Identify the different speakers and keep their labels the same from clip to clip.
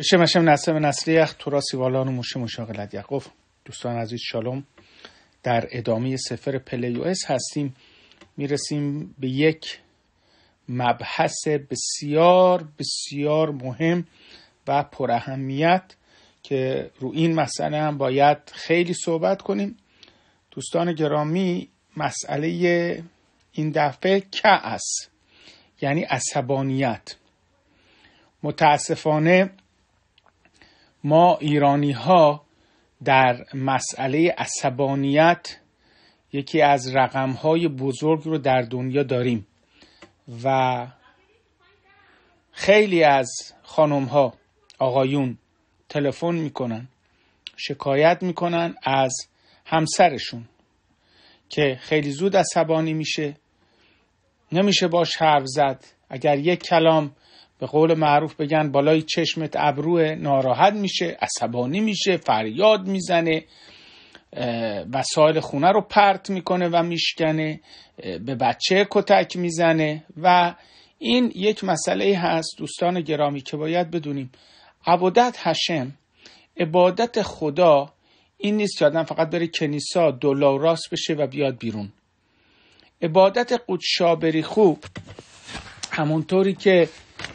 Speaker 1: بشه نسم نصب نسلی یخ تورا سیوالان و موشه مشاقلت یعقوب دوستان عزیز شالوم در ادامه سفر او اس هستیم میرسیم به یک مبحث بسیار بسیار مهم و پراهمیت که رو این مسئله هم باید خیلی صحبت کنیم دوستان گرامی مسئله این دفعه که است یعنی عصبانیت متاسفانه ما ایرانی ها در مسئله عصبانیت یکی از رقم های بزرگ رو در دنیا داریم و خیلی از خانم ها آقایون تلفن میکنن شکایت میکنن از همسرشون که خیلی زود عصبانی میشه نمیشه باش حرف زد اگر یک کلام به قول معروف بگن بالای چشمت ابرو ناراحت میشه عصبانی میشه فریاد میزنه وسایل خونه رو پرت میکنه و میشکنه به بچه کتک میزنه و این یک مسئله هست دوستان گرامی که باید بدونیم عبادت هشم عبادت خدا این نیست که آدم فقط بره کنیسا دلار راست بشه و بیاد بیرون عبادت قدشابری خوب همونطوری که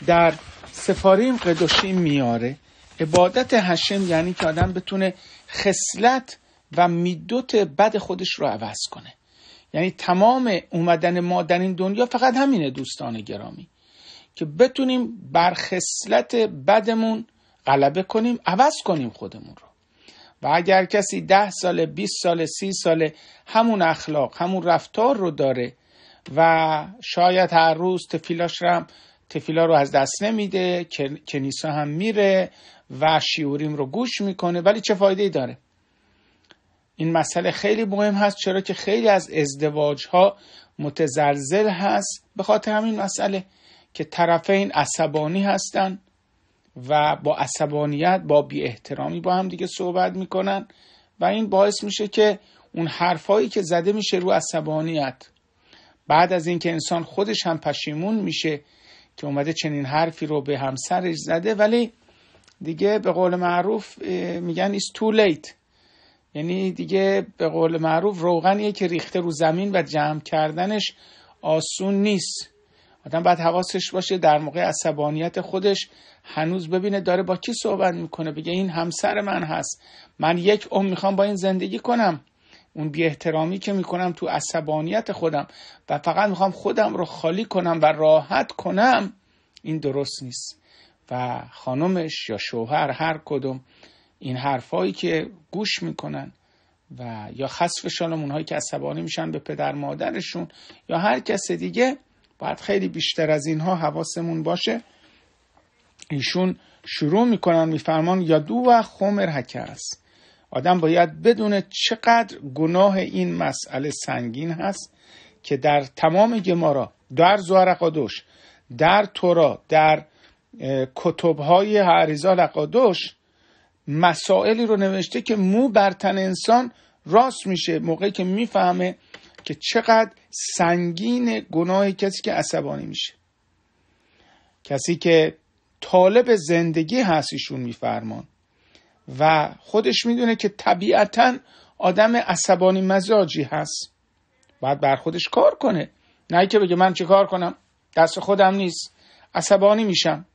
Speaker 1: در سفاریم قدوشیم میاره عبادت هشم یعنی که آدم بتونه خصلت و میدوت بد خودش رو عوض کنه یعنی تمام اومدن ما در این دنیا فقط همینه دوستان گرامی که بتونیم بر خصلت بدمون غلبه کنیم عوض کنیم خودمون رو و اگر کسی ده ساله بیست ساله سی ساله همون اخلاق همون رفتار رو داره و شاید هر روز تفیلاش رم تفیلا رو از دست نمیده کنیسا هم میره و شیوریم رو گوش میکنه ولی چه فایده ای داره این مسئله خیلی مهم هست چرا که خیلی از ازدواج ها متزلزل هست به خاطر همین مسئله که طرفین عصبانی هستن و با عصبانیت با بی احترامی با هم دیگه صحبت میکنن و این باعث میشه که اون حرفایی که زده میشه رو عصبانیت بعد از اینکه انسان خودش هم پشیمون میشه که اومده چنین حرفی رو به همسرش زده ولی دیگه به قول معروف میگن ایست تو لیت یعنی دیگه به قول معروف روغنیه که ریخته رو زمین و جمع کردنش آسون نیست آدم باید حواسش باشه در موقع عصبانیت خودش هنوز ببینه داره با کی صحبت میکنه بگه این همسر من هست من یک اوم میخوام با این زندگی کنم اون بی احترامی که میکنم تو عصبانیت خودم و فقط میخوام خودم رو خالی کنم و راحت کنم این درست نیست و خانمش یا شوهر هر کدوم این حرفایی که گوش میکنن و یا خصفشان اونهایی که عصبانی میشن به پدر مادرشون یا هر کس دیگه باید خیلی بیشتر از اینها حواسمون باشه ایشون شروع میکنن میفرمان یا دو و خمر هکه است آدم باید بدونه چقدر گناه این مسئله سنگین هست که در تمام گمارا در قدوش در تورا در کتبهای حریزا لقادوش مسائلی رو نوشته که مو بر تن انسان راست میشه موقعی که میفهمه که چقدر سنگین گناه کسی که عصبانی میشه کسی که طالب زندگی هست ایشون میفرمان و خودش میدونه که طبیعتا آدم عصبانی مزاجی هست باید بر خودش کار کنه نه که بگه من چه کار کنم دست خودم نیست عصبانی میشم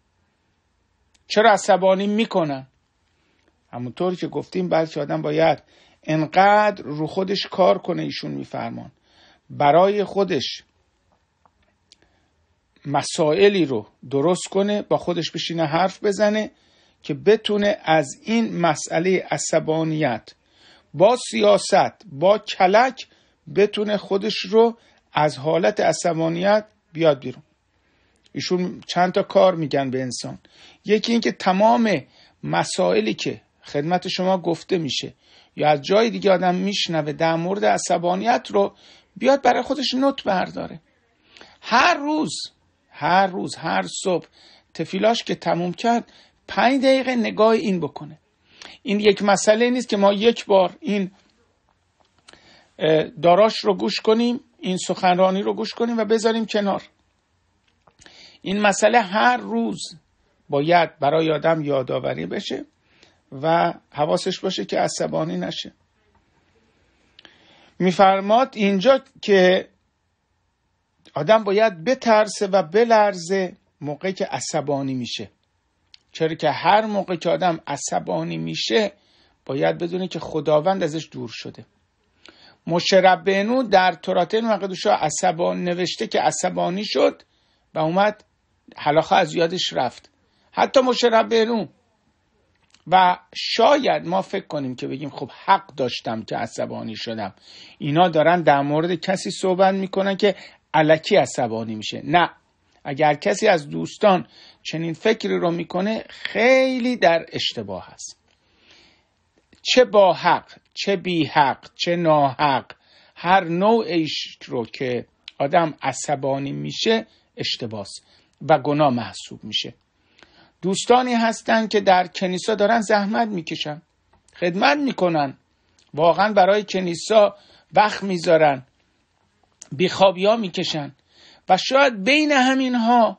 Speaker 1: چرا عصبانی میکنم همونطوری که گفتیم بلکه آدم باید انقدر رو خودش کار کنه ایشون میفرمان برای خودش مسائلی رو درست کنه با خودش بشینه حرف بزنه که بتونه از این مسئله عصبانیت با سیاست با کلک بتونه خودش رو از حالت عصبانیت بیاد بیرون ایشون چند تا کار میگن به انسان یکی اینکه تمام مسائلی که خدمت شما گفته میشه یا از جای دیگه آدم میشنوه در مورد عصبانیت رو بیاد برای خودش نوت برداره هر روز هر روز هر صبح تفیلاش که تموم کرد پنج دقیقه نگاه این بکنه این یک مسئله نیست که ما یک بار این داراش رو گوش کنیم این سخنرانی رو گوش کنیم و بذاریم کنار این مسئله هر روز باید برای آدم یادآوری بشه و حواسش باشه که عصبانی نشه میفرماد اینجا که آدم باید بترسه و بلرزه موقعی که عصبانی میشه چرا که هر موقع که آدم عصبانی میشه باید بدونه که خداوند ازش دور شده بنو در تورات مقدوشا عصبان نوشته که عصبانی شد و اومد حلاخه از یادش رفت حتی بنو و شاید ما فکر کنیم که بگیم خب حق داشتم که عصبانی شدم اینا دارن در مورد کسی صحبت میکنن که علکی عصبانی میشه نه اگر کسی از دوستان چنین فکری رو میکنه خیلی در اشتباه هست چه با حق چه بی حق چه ناحق هر نوع رو که آدم عصبانی میشه اشتباس و گناه محسوب میشه دوستانی هستند که در کنیسا دارن زحمت میکشن خدمت میکنن واقعا برای کنیسا وقت میذارن بیخوابی ها میکشن و شاید بین ها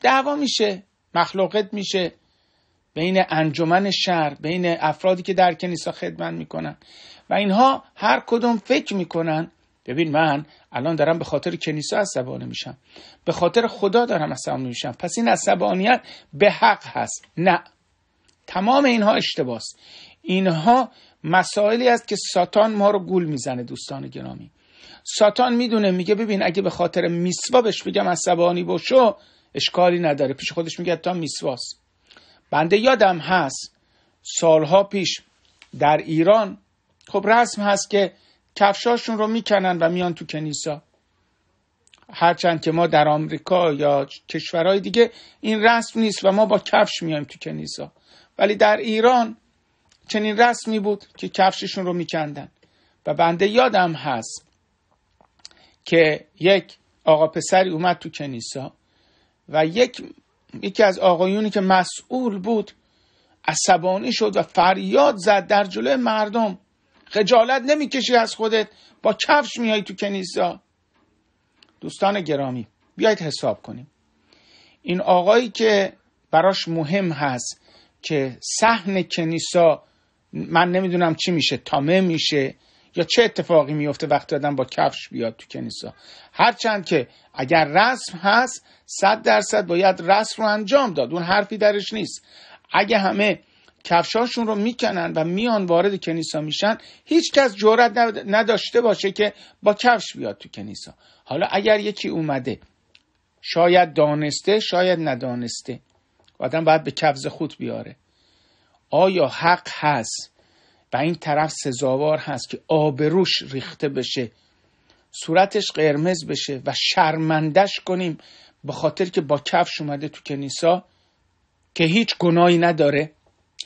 Speaker 1: دعوا میشه مخلوقت میشه بین انجمن شهر بین افرادی که در کنیسا خدمت میکنن و اینها هر کدوم فکر میکنن ببین من الان دارم به خاطر کنیسا عصبانی میشم به خاطر خدا دارم عصبانی میشم پس این عصبانیت به حق هست نه تمام اینها اشتباس اینها مسائلی است که ساتان ما رو گول میزنه دوستان گرامی ساتان میدونه میگه ببین اگه به خاطر میسوا بش بگم عصبانی باشو اشکالی نداره پیش خودش میگه تا میسواست بنده یادم هست سالها پیش در ایران خب رسم هست که کفشاشون رو میکنن و میان تو کنیسا هرچند که ما در آمریکا یا کشورهای دیگه این رسم نیست و ما با کفش میایم تو کنیسا ولی در ایران چنین رسمی بود که کفششون رو میکندن و بنده یادم هست که یک آقا پسری اومد تو کنیسا و یک یکی از آقایونی که مسئول بود عصبانی شد و فریاد زد در جلوی مردم خجالت نمیکشی از خودت با کفش میای تو کنیسا دوستان گرامی بیایید حساب کنیم این آقایی که براش مهم هست که صحن کنیسا من نمیدونم چی میشه تامه میشه یا چه اتفاقی میفته وقتی آدم با کفش بیاد تو کنیسا هرچند که اگر رسم هست صد درصد باید رسم رو انجام داد اون حرفی درش نیست اگه همه کفشاشون رو میکنن و میان وارد کنیسا میشن هیچ کس جورت نداشته باشه که با کفش بیاد تو کنیسا حالا اگر یکی اومده شاید دانسته شاید ندانسته آدم باید به کفز خود بیاره آیا حق هست این طرف سزاوار هست که آبروش ریخته بشه صورتش قرمز بشه و شرمندش کنیم به خاطر که با کفش اومده تو کنیسا که هیچ گناهی نداره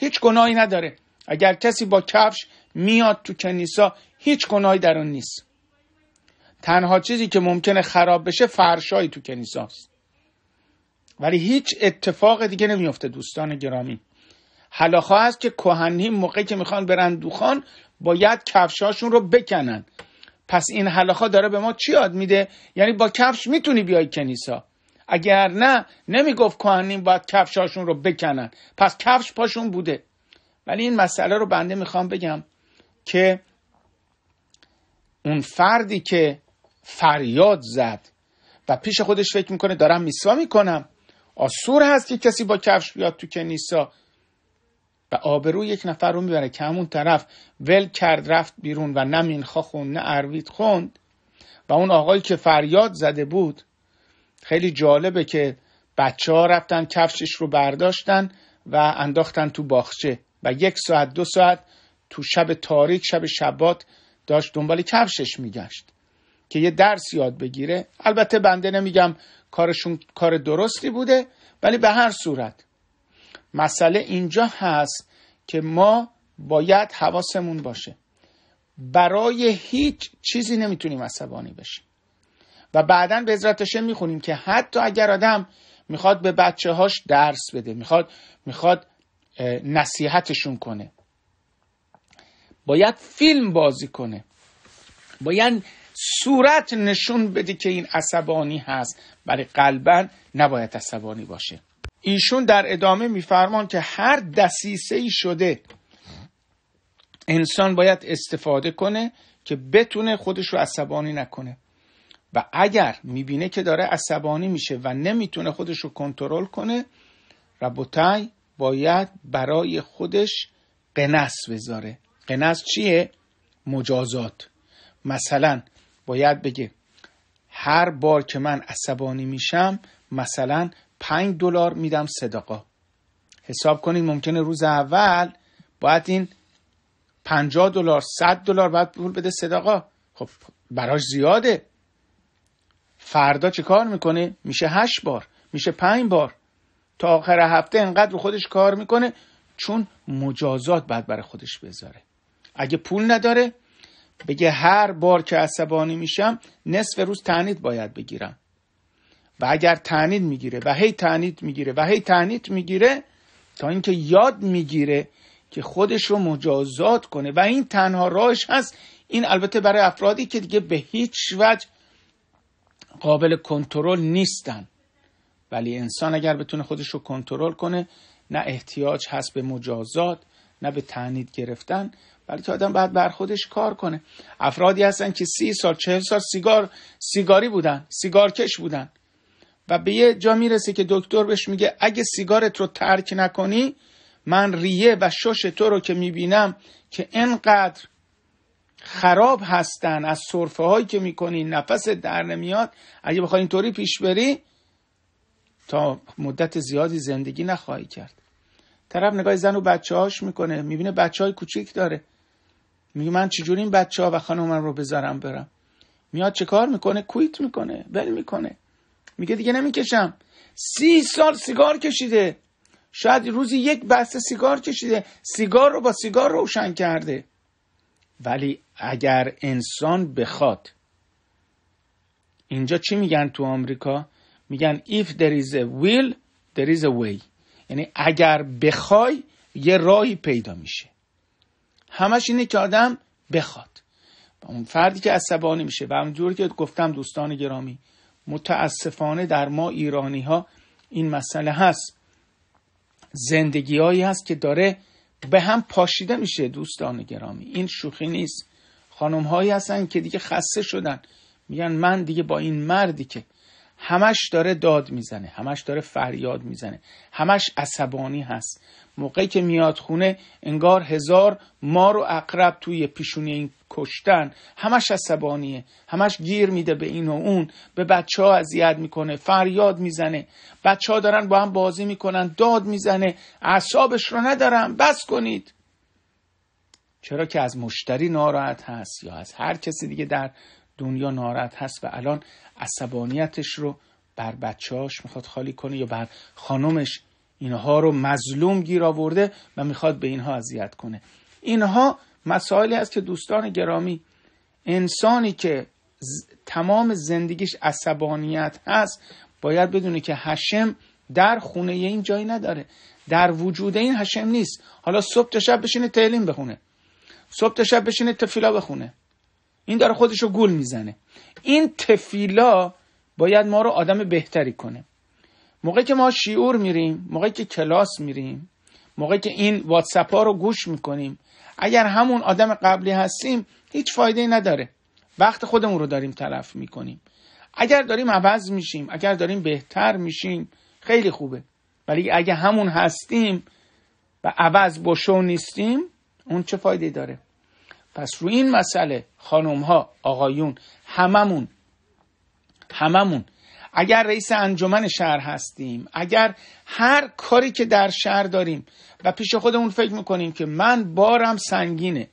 Speaker 1: هیچ گناهی نداره اگر کسی با کفش میاد تو کنیسا هیچ گناهی در اون نیست تنها چیزی که ممکنه خراب بشه فرشایی تو کنیساست ولی هیچ اتفاق دیگه نمیفته دوستان گرامی حلاخا هست که کهنیم موقعی که میخوان برن دوخان باید کفشاشون رو بکنن پس این حلاخا داره به ما چی یاد میده یعنی با کفش میتونی بیای کنیسا اگر نه نمیگفت کهنیم باید کفشاشون رو بکنن پس کفش پاشون بوده ولی این مسئله رو بنده میخوام بگم که اون فردی که فریاد زد و پیش خودش فکر میکنه دارم میسوا میکنم آسور هست که کسی با کفش بیاد تو کنیسا و آبرو یک نفر رو میبره که همون طرف ول کرد رفت بیرون و نه مینخا خوند نه اروید خوند و اون آقایی که فریاد زده بود خیلی جالبه که بچه ها رفتن کفشش رو برداشتن و انداختن تو باخچه و یک ساعت دو ساعت تو شب تاریک شب شبات داشت دنبال کفشش میگشت که یه درس یاد بگیره البته بنده نمیگم کارشون کار درستی بوده ولی به هر صورت مسئله اینجا هست که ما باید حواسمون باشه برای هیچ چیزی نمیتونیم عصبانی بشیم و بعدا به ازراتشه میخونیم که حتی اگر آدم میخواد به بچه هاش درس بده میخواد میخواد نصیحتشون کنه باید فیلم بازی کنه باید صورت نشون بده که این عصبانی هست برای قلبا نباید عصبانی باشه ایشون در ادامه میفرمان که هر دسیسه ای شده انسان باید استفاده کنه که بتونه خودش رو عصبانی نکنه و اگر میبینه که داره عصبانی میشه و نمیتونه خودش رو کنترل کنه ربوتای باید برای خودش قنص بذاره قنص چیه؟ مجازات مثلا باید بگه هر بار که من عصبانی میشم مثلا 5 دلار میدم صدقه حساب کنید ممکنه روز اول باید این 50 دلار 100 دلار باید پول بده صدقه خب براش زیاده فردا چه کار میکنه میشه 8 بار میشه پنج بار تا آخر هفته انقدر خودش کار میکنه چون مجازات بعد برای خودش بذاره اگه پول نداره بگه هر بار که عصبانی میشم نصف روز تعنید باید بگیرم و اگر تعنید میگیره و هی تعنید میگیره و هی تعنید میگیره تا اینکه یاد میگیره که خودش رو مجازات کنه و این تنها راهش هست این البته برای افرادی که دیگه به هیچ وجه قابل کنترل نیستن ولی انسان اگر بتونه خودش رو کنترل کنه نه احتیاج هست به مجازات نه به تعنید گرفتن بلکه آدم باید بر خودش کار کنه افرادی هستن که سی سال چهل سال سیگار سیگاری بودن سیگارکش بودن و به یه جا میرسه که دکتر بهش میگه اگه سیگارت رو ترک نکنی من ریه و شش تو رو که میبینم که انقدر خراب هستن از صرفه هایی که میکنی نفس در نمیاد اگه بخوای اینطوری پیش بری تا مدت زیادی زندگی نخواهی کرد طرف نگاه زن و بچه هاش میکنه میبینه بچه های کوچیک داره میگه من چجوری این بچه ها و خانم من رو بذارم برم میاد چه کار میکنه کویت میکنه ول میکنه میگه دیگه نمیکشم سی سال سیگار کشیده شاید روزی یک بسته سیگار کشیده سیگار رو با سیگار روشن کرده ولی اگر انسان بخواد اینجا چی میگن تو آمریکا میگن if there is a will there is a way یعنی اگر بخوای یه راهی پیدا میشه همش اینه که آدم بخواد اون فردی که عصبانی میشه و همونجور که گفتم دوستان گرامی متاسفانه در ما ایرانی ها این مسئله هست زندگیهایی هست که داره به هم پاشیده میشه دوستان گرامی این شوخی نیست خانم هایی هستن که دیگه خسته شدن میگن من دیگه با این مردی که همش داره داد میزنه همش داره فریاد میزنه همش عصبانی هست موقعی که میاد خونه انگار هزار مار و اقرب توی پیشونی این کشتن همش عصبانیه همش گیر میده به این و اون به بچه ها اذیت میکنه فریاد میزنه بچه ها دارن با هم بازی میکنن داد میزنه اعصابش رو ندارم بس کنید چرا که از مشتری ناراحت هست یا از هر کسی دیگه در دنیا ناراحت هست و الان عصبانیتش رو بر بچهاش میخواد خالی کنه یا بر خانمش اینها رو مظلوم گیر آورده و میخواد به اینها اذیت کنه اینها مسائلی هست که دوستان گرامی انسانی که تمام زندگیش عصبانیت هست باید بدونه که هشم در خونه این جایی نداره در وجود این هشم نیست حالا صبح تا شب بشینه تعلیم بخونه صبح تا شب بشینه تفیلا بخونه این داره خودشو گول میزنه این تفیلا باید ما رو آدم بهتری کنه موقعی که ما شیعور میریم موقعی که کلاس میریم موقعی که این واتساپ ها رو گوش میکنیم اگر همون آدم قبلی هستیم هیچ فایده نداره وقت خودمون رو داریم تلف میکنیم اگر داریم عوض میشیم اگر داریم بهتر میشیم خیلی خوبه ولی اگر همون هستیم و عوض با نیستیم اون چه فایده داره پس رو این مسئله خانم ها آقایون هممون هممون اگر رئیس انجمن شهر هستیم اگر هر کاری که در شهر داریم و پیش خودمون فکر میکنیم که من بارم سنگینه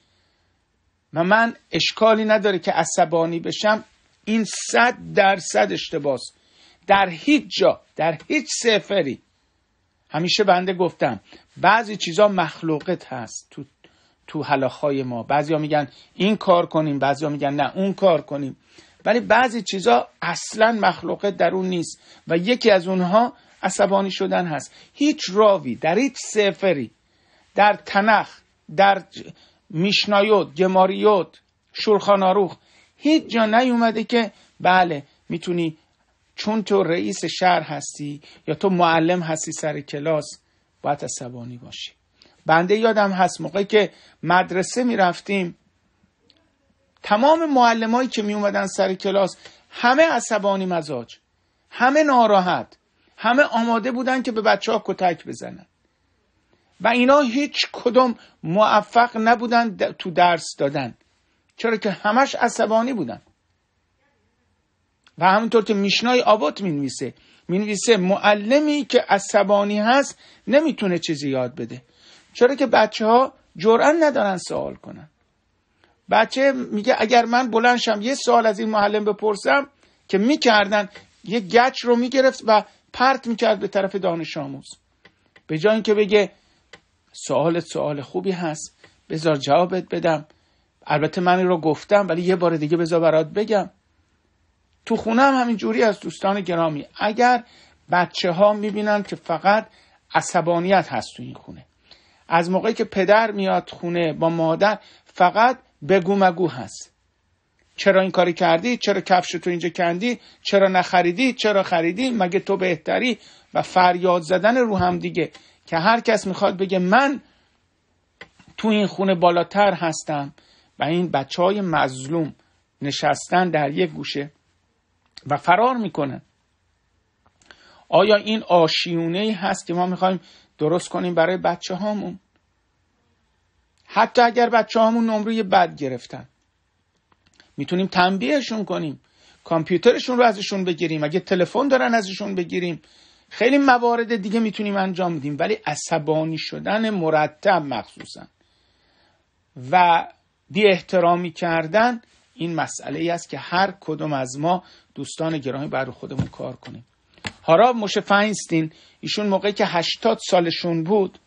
Speaker 1: و من اشکالی نداره که عصبانی بشم این صد درصد اشتباس در هیچ جا در هیچ سفری همیشه بنده گفتم بعضی چیزا مخلوقت هست تو تو حلاخای ما بعضیا میگن این کار کنیم بعضیا میگن نه اون کار کنیم ولی بعضی چیزا اصلا مخلوق اون نیست و یکی از اونها عصبانی شدن هست هیچ راوی در هیچ سفری در تنخ در میشنایوت گماریوت شرخاناروخ هیچ جا نیومده که بله میتونی چون تو رئیس شهر هستی یا تو معلم هستی سر کلاس باید عصبانی باشی بنده یادم هست موقعی که مدرسه رفتیم تمام معلمایی که می اومدن سر کلاس همه عصبانی مزاج همه ناراحت همه آماده بودن که به بچه ها کتک بزنن و اینا هیچ کدوم موفق نبودن تو درس دادن چرا که همش عصبانی بودن و همونطور که میشنای نویسه می نویسه معلمی که عصبانی هست نمیتونه چیزی یاد بده چرا که بچه ها جرأن ندارن سوال کنن بچه میگه اگر من بلند شم یه سوال از این معلم بپرسم که میکردن یه گچ رو میگرفت و پرت میکرد به طرف دانش آموز به جای اینکه بگه سوال سوال خوبی هست بذار جوابت بدم البته من این رو گفتم ولی یه بار دیگه بذار برات بگم تو خونه هم همین جوری از دوستان گرامی اگر بچه ها میبینن که فقط عصبانیت هست تو این خونه از موقعی که پدر میاد خونه با مادر فقط بگو مگو هست چرا این کاری کردی چرا کفش تو اینجا کندی چرا نخریدی چرا خریدی مگه تو بهتری و فریاد زدن رو هم دیگه که هر کس میخواد بگه من تو این خونه بالاتر هستم و این بچه های مظلوم نشستن در یک گوشه و فرار میکنن آیا این آشیونه ای هست که ما میخوایم درست کنیم برای بچه هامون حتی اگر بچه هامون نمره بد گرفتن میتونیم تنبیهشون کنیم کامپیوترشون رو ازشون بگیریم اگه تلفن دارن ازشون بگیریم خیلی موارد دیگه میتونیم انجام بدیم ولی عصبانی شدن مرتب مخصوصا و بی احترامی کردن این مسئله ای است که هر کدوم از ما دوستان گرامی بر خودمون کار کنیم هارا موشه فاینستین ایشون موقعی که هشتاد سالشون بود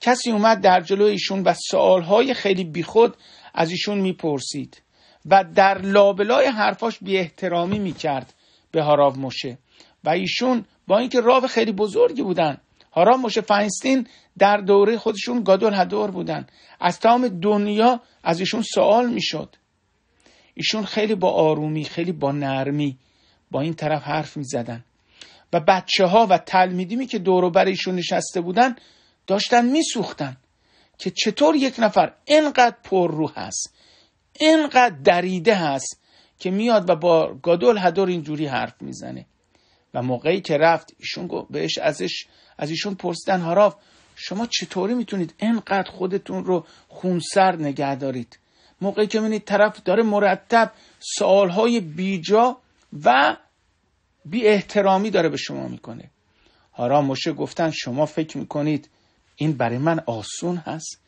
Speaker 1: کسی اومد در جلو ایشون و سآلهای خیلی بیخود از ایشون میپرسید و در لابلای حرفاش بی احترامی میکرد به هاراو موشه و ایشون با اینکه راو خیلی بزرگی بودن هاراو موشه فاینستین در دوره خودشون گادول هدور بودن از تمام دنیا از ایشون سوال میشد ایشون خیلی با آرومی خیلی با نرمی با این طرف حرف می و بچه ها و تلمیدیمی که دورو ایشون نشسته بودن داشتن میسوختن که چطور یک نفر اینقدر پر روح هست اینقدر دریده هست که میاد و با گادول هدور اینجوری حرف میزنه و موقعی که رفت ایشون بهش ازش از ایشون پرسیدن هاراف شما چطوری میتونید اینقدر خودتون رو خونسر نگه دارید موقعی که منید طرف داره مرتب سوالهای بیجا و بی احترامی داره به شما میکنه هارا مشه گفتن شما فکر میکنید این برای من آسون هست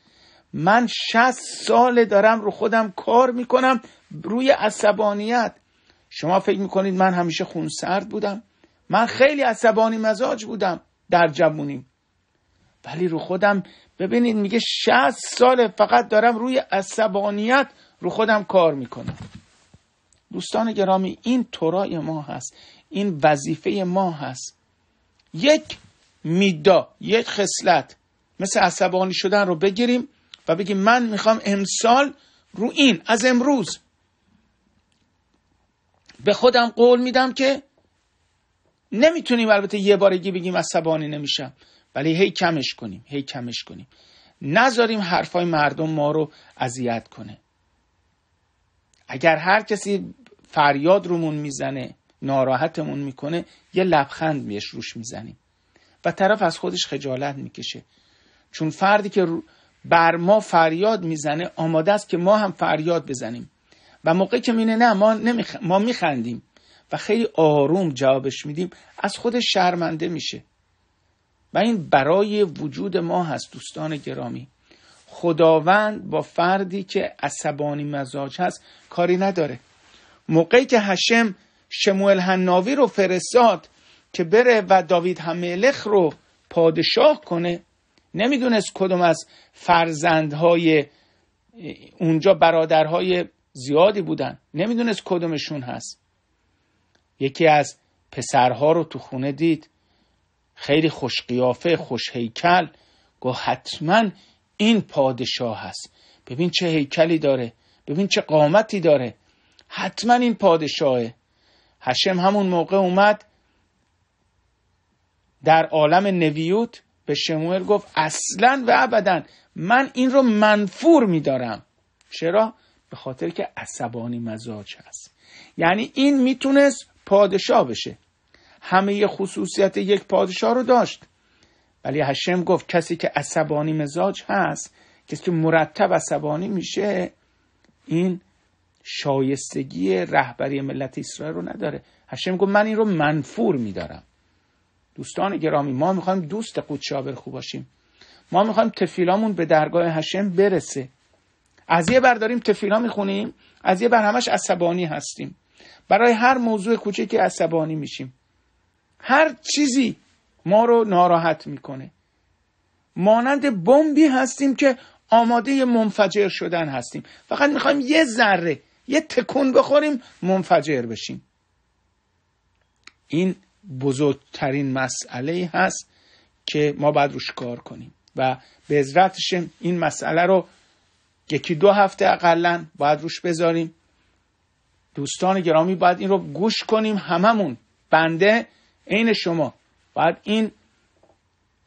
Speaker 1: من شست ساله دارم رو خودم کار میکنم روی عصبانیت شما فکر میکنید من همیشه خونسرد بودم من خیلی عصبانی مزاج بودم در جوونی ولی رو خودم ببینید میگه شست ساله فقط دارم روی عصبانیت رو خودم کار میکنم دوستان گرامی این تورای ما هست این وظیفه ما هست یک میدا یک خصلت مثل عصبانی شدن رو بگیریم و بگیم من میخوام امسال رو این از امروز به خودم قول میدم که نمیتونیم البته یه بارگی بگیم عصبانی نمیشم ولی هی کمش کنیم هی کمش کنیم نذاریم حرفای مردم ما رو اذیت کنه اگر هر کسی فریاد رومون میزنه ناراحتمون میکنه یه لبخند میش روش میزنیم و طرف از خودش خجالت میکشه چون فردی که بر ما فریاد میزنه آماده است که ما هم فریاد بزنیم و موقعی که مینه نه ما, نمیخ... ما میخندیم و خیلی آروم جوابش میدیم از خودش شرمنده میشه و این برای وجود ما هست دوستان گرامی خداوند با فردی که عصبانی مزاج هست کاری نداره موقعی که هشم شموئل هنناوی رو فرستاد که بره و داوید هملخ رو پادشاه کنه نمیدونست کدوم از فرزندهای اونجا برادرهای زیادی بودن نمیدونست کدومشون هست یکی از پسرها رو تو خونه دید خیلی خوشقیافه خوشهیکل گو حتما این پادشاه هست ببین چه هیکلی داره ببین چه قامتی داره حتما این پادشاهه هشم همون موقع اومد در عالم نویوت به شموئل گفت اصلا و ابدا من این رو منفور میدارم چرا به خاطر که عصبانی مزاج هست یعنی این میتونست پادشاه بشه همه خصوصیت یک پادشاه رو داشت ولی هشم گفت کسی که عصبانی مزاج هست کسی که مرتب عصبانی میشه این شایستگی رهبری ملت اسرائیل رو نداره هشم گفت من این رو منفور میدارم دوستان گرامی ما میخوایم دوست قدس خوب باشیم ما میخوایم تفیلامون به درگاه هشم برسه از یه بر داریم تفیلا میخونیم از یه بر همش عصبانی هستیم برای هر موضوع کوچکی عصبانی میشیم هر چیزی ما رو ناراحت میکنه مانند بمبی هستیم که آماده منفجر شدن هستیم فقط میخوایم یه ذره یه تکون بخوریم منفجر بشیم این بزرگترین مسئله هست که ما باید روش کار کنیم و به ازرتش این مسئله رو یکی دو هفته اقلا باید روش بذاریم دوستان گرامی باید این رو گوش کنیم هممون بنده عین شما باید این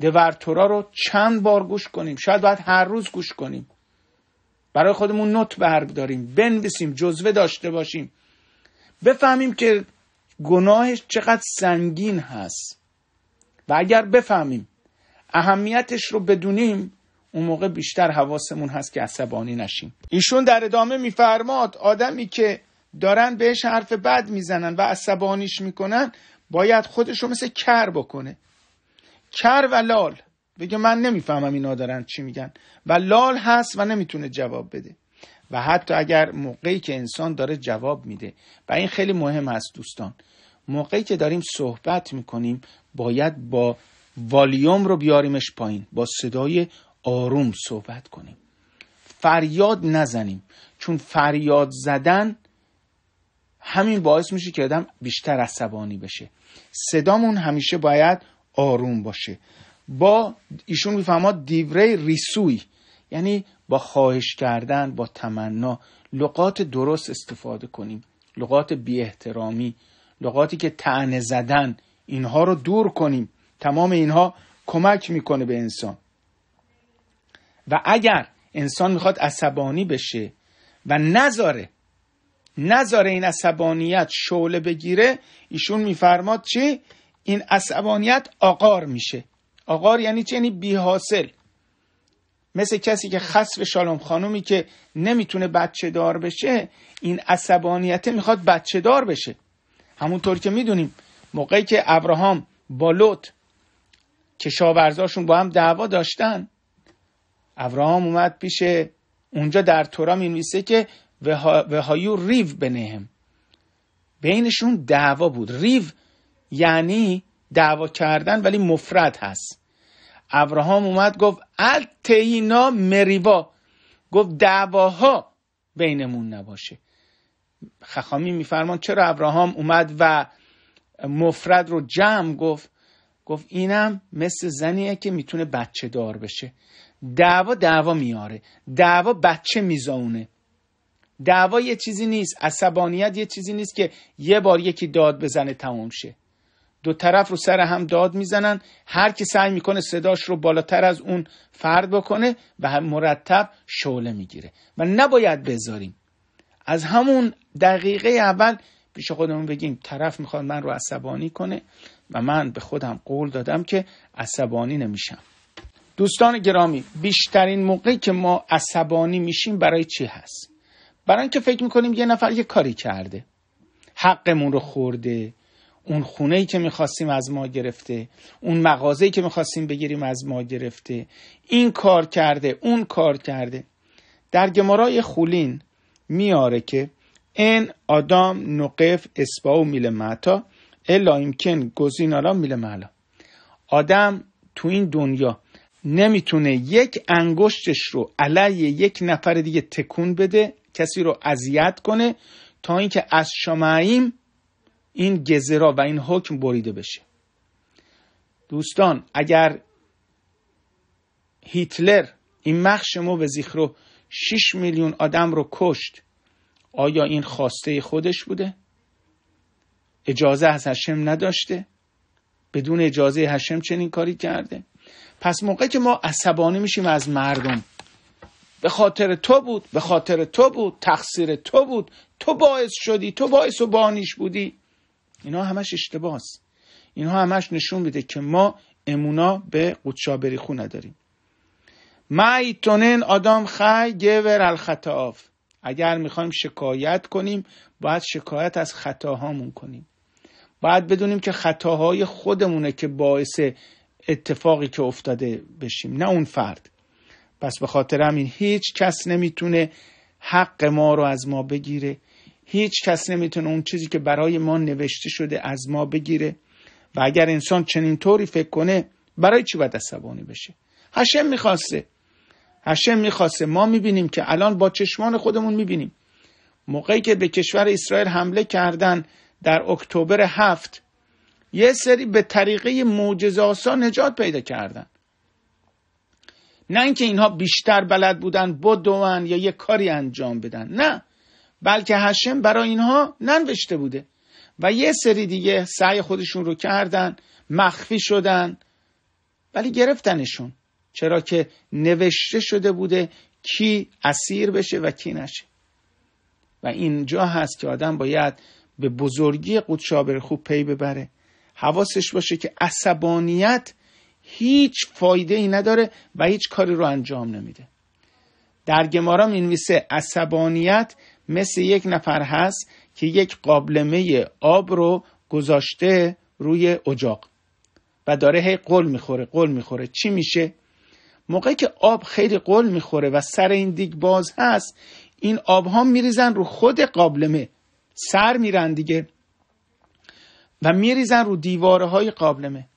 Speaker 1: دورتورا رو چند بار گوش کنیم شاید باید هر روز گوش کنیم برای خودمون نوت برداریم بنویسیم جزوه داشته باشیم بفهمیم که گناهش چقدر سنگین هست و اگر بفهمیم اهمیتش رو بدونیم اون موقع بیشتر حواسمون هست که عصبانی نشیم ایشون در ادامه میفرماد آدمی که دارن بهش حرف بد میزنن و عصبانیش میکنن باید خودش رو مثل کر بکنه کر و لال بگه من نمیفهمم اینا دارن چی میگن و لال هست و نمیتونه جواب بده و حتی اگر موقعی که انسان داره جواب میده و این خیلی مهم هست دوستان موقعی که داریم صحبت میکنیم باید با والیوم رو بیاریمش پایین با صدای آروم صحبت کنیم فریاد نزنیم چون فریاد زدن همین باعث میشه که آدم بیشتر عصبانی بشه صدامون همیشه باید آروم باشه با ایشون میفرماد دیوره ریسوی یعنی با خواهش کردن با تمنا لغات درست استفاده کنیم لغات بی احترامی لغاتی که تعنه زدن اینها رو دور کنیم تمام اینها کمک میکنه به انسان و اگر انسان میخواد عصبانی بشه و نذاره نذاره این عصبانیت شعله بگیره ایشون میفرماد چی این عصبانیت آقار میشه آقار یعنی چه یعنی بی حاصل مثل کسی که خصف شالوم خانومی که نمیتونه بچه دار بشه این عصبانیته میخواد بچه دار بشه همونطور که میدونیم موقعی که ابراهام با که کشاورزاشون با هم دعوا داشتن ابراهام اومد پیش اونجا در تورا مینویسه که وهایو ریو بنهم بینشون دعوا بود ریو یعنی دعوا کردن ولی مفرد هست ابراهام اومد گفت التینا مریوا گفت دعواها بینمون نباشه خخامی میفرمان چرا ابراهام اومد و مفرد رو جمع گفت گفت اینم مثل زنیه که میتونه بچه دار بشه دعوا دعوا میاره دعوا بچه میزاونه دعوا یه چیزی نیست عصبانیت یه چیزی نیست که یه بار یکی داد بزنه تمام شه دو طرف رو سر هم داد میزنن هر کی سعی میکنه صداش رو بالاتر از اون فرد بکنه و مرتب شعله میگیره و نباید بذاریم از همون دقیقه اول پیش خودمون بگیم طرف میخواد من رو عصبانی کنه و من به خودم قول دادم که عصبانی نمیشم دوستان گرامی بیشترین موقعی که ما عصبانی میشیم برای چی هست برای اینکه فکر میکنیم یه نفر یه کاری کرده حقمون رو خورده اون خونه ای که میخواستیم از ما گرفته اون مغازه ای که میخواستیم بگیریم از ما گرفته این کار کرده اون کار کرده در گمارای خولین میاره که ان آدام نقف و میل معتا الا ایمکن آلا میل معلا آدم تو این دنیا نمیتونه یک انگشتش رو علیه یک نفر دیگه تکون بده کسی رو اذیت کنه تا اینکه از شمعیم این گزرا و این حکم بریده بشه دوستان اگر هیتلر این مخش مو به رو 6 میلیون آدم رو کشت آیا این خواسته خودش بوده؟ اجازه از هشم نداشته؟ بدون اجازه هشم چنین کاری کرده؟ پس موقع که ما عصبانی میشیم از مردم به خاطر تو بود به خاطر تو بود تقصیر تو بود تو باعث شدی تو باعث و بانیش بودی اینها همش اشتباه است اینها همش نشون میده که ما امونا به قدشابری خو نداریم مایتونن آدم خی گور الخطاف اگر میخوایم شکایت کنیم باید شکایت از خطاهامون کنیم باید بدونیم که خطاهای خودمونه که باعث اتفاقی که افتاده بشیم نه اون فرد پس به خاطر همین هیچ کس نمیتونه حق ما رو از ما بگیره هیچ کس نمیتونه اون چیزی که برای ما نوشته شده از ما بگیره و اگر انسان چنین طوری فکر کنه برای چی باید عصبانی بشه هشم میخواسته هشم میخواسته ما میبینیم که الان با چشمان خودمون میبینیم موقعی که به کشور اسرائیل حمله کردن در اکتبر هفت یه سری به طریقه معجزه‌آسا نجات پیدا کردن نه اینکه اینها بیشتر بلد بودن بدون یا یه کاری انجام بدن نه بلکه هشم برای اینها ننوشته بوده و یه سری دیگه سعی خودشون رو کردن مخفی شدن ولی گرفتنشون چرا که نوشته شده بوده کی اسیر بشه و کی نشه و اینجا هست که آدم باید به بزرگی قدشابر خوب پی ببره حواسش باشه که عصبانیت هیچ فایده ای نداره و هیچ کاری رو انجام نمیده در گمارا مینویسه عصبانیت مثل یک نفر هست که یک قابلمه آب رو گذاشته روی اجاق و داره هی قل میخوره قل میخوره چی میشه موقعی که آب خیلی قل میخوره و سر این دیگ باز هست این آب ها میریزن رو خود قابلمه سر میرن دیگه و میریزن رو دیواره های قابلمه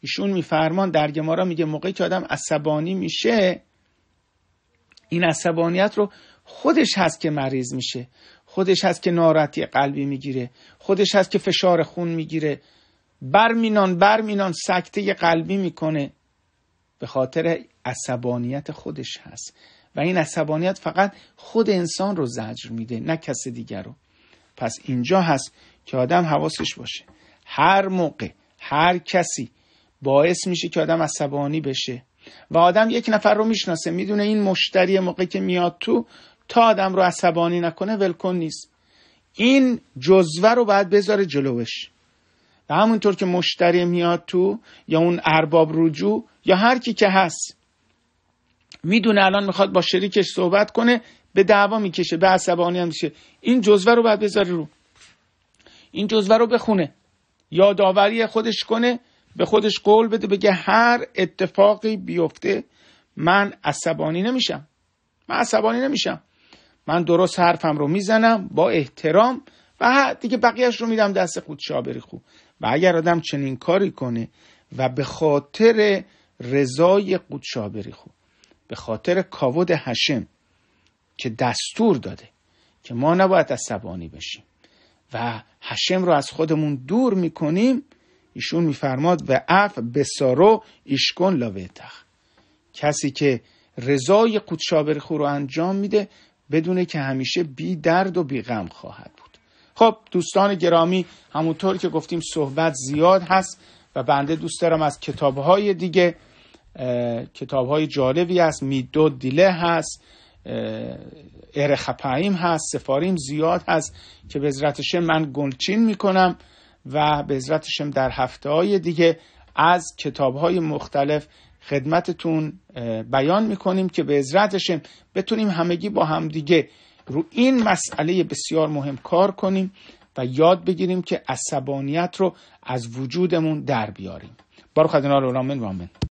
Speaker 1: ایشون میفرمان در گمارا میگه موقعی که آدم عصبانی میشه این عصبانیت رو خودش هست که مریض میشه خودش هست که ناراحتی قلبی میگیره خودش هست که فشار خون میگیره برمینان برمینان سکته قلبی میکنه به خاطر عصبانیت خودش هست و این عصبانیت فقط خود انسان رو زجر میده نه کس دیگر رو پس اینجا هست که آدم حواسش باشه هر موقع هر کسی باعث میشه که آدم عصبانی بشه و آدم یک نفر رو میشناسه میدونه این مشتری موقع که میاد تو تا آدم رو عصبانی نکنه ولکن نیست این جزوه رو باید بذاره جلوش و همونطور که مشتری میاد تو یا اون ارباب رجوع یا هر کی که هست میدونه الان میخواد با شریکش صحبت کنه به دعوا میکشه به عصبانی هم میشه این جزوه رو باید بذاره رو این جزوه رو بخونه یادآوری خودش کنه به خودش قول بده بگه هر اتفاقی بیفته من عصبانی نمیشم من عصبانی نمیشم من درست حرفم رو میزنم با احترام و دیگه بقیهش رو میدم دست خود شابری خوب و اگر آدم چنین کاری کنه و به خاطر رضای قود شابری خوب به خاطر کاود هشم که دستور داده که ما نباید عصبانی بشیم و هشم رو از خودمون دور میکنیم ایشون میفرماد و اف بسارو ایشکن لاوتخ کسی که رضای قدشابرخو رو انجام میده بدونه که همیشه بی درد و بی غم خواهد بود خب دوستان گرامی همونطور که گفتیم صحبت زیاد هست و بنده دوست دارم از کتابهای دیگه کتابهای جالبی هست میدو دیله هست ارخپاییم هست سفاریم زیاد هست که به ازرتش من گلچین میکنم و به ازرتش در هفته های دیگه از کتاب های مختلف خدمتتون بیان میکنیم که به ازرتشم بتونیم همگی با همدیگه رو این مسئله بسیار مهم کار کنیم و یاد بگیریم که عصبانیت رو از وجودمون در بیاریم بارو خدنا رامن رامن